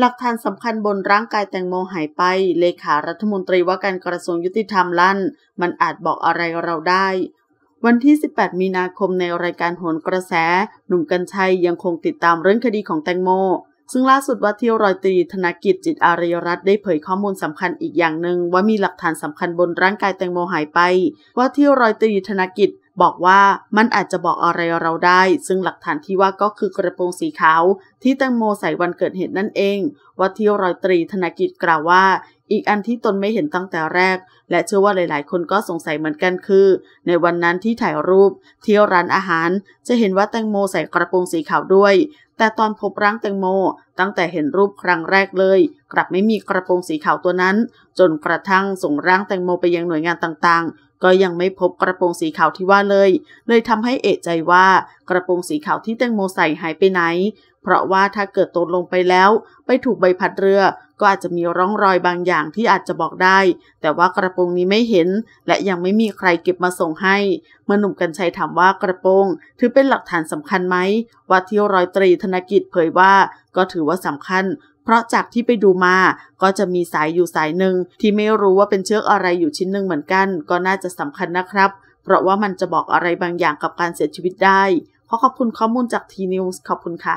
หลักฐานสำคัญบนร่างกายแตงโมหายไป เลขารัฐมนตรีว่าการกระทรวงยุติธรรมลั่น มันอาจบอกอะไรเราได้ วันที่ 18 มีนาคมในรายการโหนกระแส หนุ่มกัญชัยยังคงติดตามเรื่องคดีของแตงโม ซึ่งล่าสุดว่าที่รอยตีธนกิจจิตอารีรัตได้เผยข้อมูลสำคัญอีกอย่างหนึ่งว่ามีหลักฐานสำคัญบนร่างกายแตงโมหายไป ว่าที่รอยตีธนกิจบอกว่ามันอาจจะบอกอะไรเราได้ ซึ่งหลักฐานที่ว่าก็คือกระโปรงสีขาวที่แตงโมใส่วันเกิดเหตุนั่นเองว่าที่รอยตรีธนกิจกล่าวว่า อีกอันที่ตนไม่เห็นตั้งแต่แรก และเชื่อว่าหลาย ๆ คนก็สงสัยเหมือนกันคือ ในวันนั้นที่ถ่ายรูปเที่ยวร้านอาหาร จะเห็นว่าแตงโมใส่กระโปรงสีขาวด้วย แต่ตอนพบร่างแตงโม ตั้งแต่เห็นรูปครั้งแรกเลย กลับไม่มีกระโปรงสีขาวตัวนั้น จนกระทั่งส่งร่างแตงโมไปยังหน่วยงานต่างๆก็ยังไม่พบกระโปรงสีขาวที่ว่าเลย เลยทำให้เอะใจว่ากระโปรงสีขาวที่แตงโมใส่หายไปไหน เพราะว่าถ้าเกิดตกลงไปแล้ว ไปถูกใบพัดเรือก็อาจจะมีร่องรอยบางอย่างที่อาจจะบอกได้ แต่ว่ากระโปรงนี้ไม่เห็นและยังไม่มีใครเก็บมาส่งให้มนุ่มกันชัยถามว่ากระโปรงถือเป็นหลักฐานสำคัญไหมว่าที่รอยตรีธนกิจเผยว่า ก็ถือว่าสำคัญเพราะจากที่ไปดูมาก็จะมีสายอยู่สายหนึ่ง ที่ไม่รู้ว่าเป็นเชือกอะไรอยู่ชิ้นหนึ่งเหมือนกัน ก็น่าจะสำคัญนะครับ เพราะว่ามันจะบอกอะไรบางอย่างกับการเสียชีวิตได้ขอขอบคุณข้อมูลจากทีนิวส์ขอบคุณค่ะ